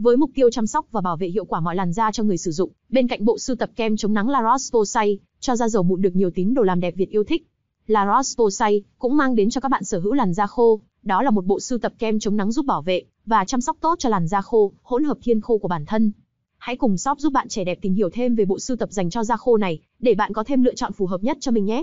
Với mục tiêu chăm sóc và bảo vệ hiệu quả mọi làn da cho người sử dụng, bên cạnh bộ sưu tập kem chống nắng La Roche-Posay, cho da dầu mụn được nhiều tín đồ làm đẹp Việt yêu thích. La Roche-Posay cũng mang đến cho các bạn sở hữu làn da khô, đó là một bộ sưu tập kem chống nắng giúp bảo vệ và chăm sóc tốt cho làn da khô, hỗn hợp thiên khô của bản thân. Hãy cùng shop giúp bạn trẻ đẹp tìm hiểu thêm về bộ sưu tập dành cho da khô này để bạn có thêm lựa chọn phù hợp nhất cho mình nhé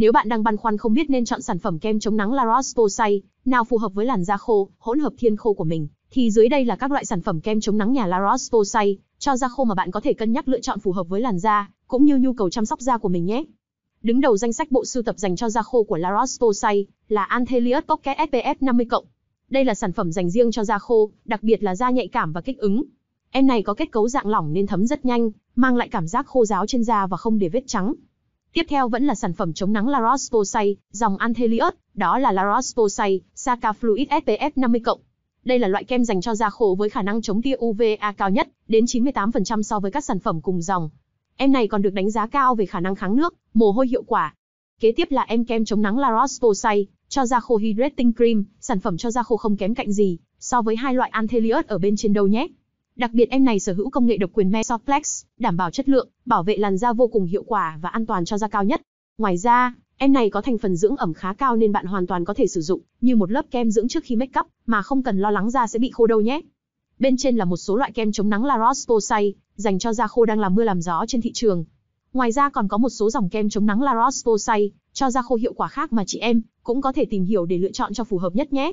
Nếu bạn đang băn khoăn không biết nên chọn sản phẩm kem chống nắng La Roche-Posay nào phù hợp với làn da khô, hỗn hợp thiên khô của mình, thì dưới đây là các loại sản phẩm kem chống nắng nhà La Roche-Posay cho da khô mà bạn có thể cân nhắc lựa chọn phù hợp với làn da cũng như nhu cầu chăm sóc da của mình nhé. Đứng đầu danh sách bộ sưu tập dành cho da khô của La Roche-Posay là Anthelius Pocket SPF 50+. Đây là sản phẩm dành riêng cho da khô, đặc biệt là da nhạy cảm và kích ứng. Em này có kết cấu dạng lỏng nên thấm rất nhanh, mang lại cảm giác khô ráo trên da và không để vết trắng. Tiếp theo vẫn là sản phẩm chống nắng La Roche-Posay, dòng Anthelios, đó là La Roche-Posay Saka Fluid SPF 50+. Đây là loại kem dành cho da khô với khả năng chống tia UVA cao nhất, đến 98% so với các sản phẩm cùng dòng. Em này còn được đánh giá cao về khả năng kháng nước, mồ hôi hiệu quả. Kế tiếp là em kem chống nắng La Roche-Posay cho da khô Hydrating Cream, sản phẩm cho da khô không kém cạnh gì so với hai loại Anthelios ở bên trên đâu nhé. Đặc biệt em này sở hữu công nghệ độc quyền Mesoflex, đảm bảo chất lượng, bảo vệ làn da vô cùng hiệu quả và an toàn cho da cao nhất. Ngoài ra, em này có thành phần dưỡng ẩm khá cao nên bạn hoàn toàn có thể sử dụng như một lớp kem dưỡng trước khi make up mà không cần lo lắng da sẽ bị khô đâu nhé. Bên trên là một số loại kem chống nắng La Roche-Posay, dành cho da khô đang làm mưa làm gió trên thị trường. Ngoài ra còn có một số dòng kem chống nắng La Roche-Posay cho da khô hiệu quả khác mà chị em cũng có thể tìm hiểu để lựa chọn cho phù hợp nhất nhé.